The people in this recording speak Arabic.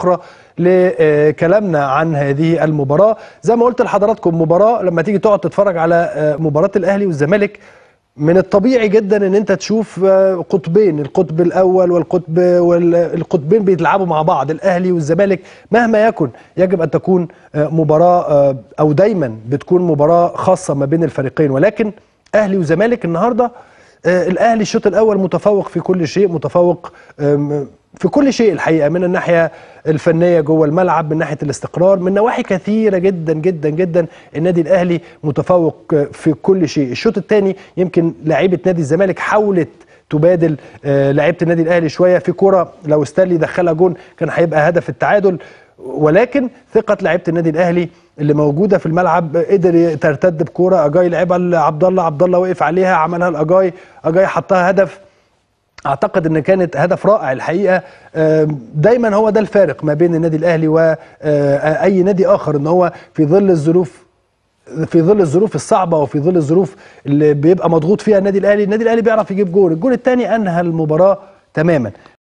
فقره لكلامنا عن هذه المباراه زي ما قلت لحضراتكم مباراه لما تيجي تقعد تتفرج على آه، مباراه الاهلي والزمالك من الطبيعي جدا ان انت تشوف آه، قطبين القطب الاول والقطب والقطبين بيتلعبوا مع بعض الاهلي والزمالك مهما يكن يجب ان تكون آه، مباراه او دايما بتكون مباراه خاصه ما بين الفريقين ولكن اهلي وزمالك النهارده الاهلي الشوط الاول متفوق في كل شيء متفوق في كل شيء الحقيقه من الناحيه الفنيه جوه الملعب من ناحيه الاستقرار من نواحي كثيره جدا جدا جدا النادي الاهلي متفوق في كل شيء الشوط الثاني يمكن لعيبه نادي الزمالك حاولت تبادل آه، لعيبه النادي الاهلي شويه في كره لو ستانلي دخلها جون كان هيبقى هدف التعادل ولكن ثقه لعيبه النادي الاهلي اللي موجوده في الملعب قدر ترتد بكوره اجاي لعبها لعبد الله عبد الله وقف عليها عملها الاجاي اجاي حطها هدف اعتقد ان كانت هدف رائع الحقيقه دايما هو ده الفارق ما بين النادي الاهلي واي آه، نادي اخر ان هو في ظل الظروف في ظل الظروف الصعبه وفي ظل الظروف اللي بيبقى مضغوط فيها النادي الاهلي النادي الاهلي بيعرف يجيب جول الجول الثاني انهى المباراه تماما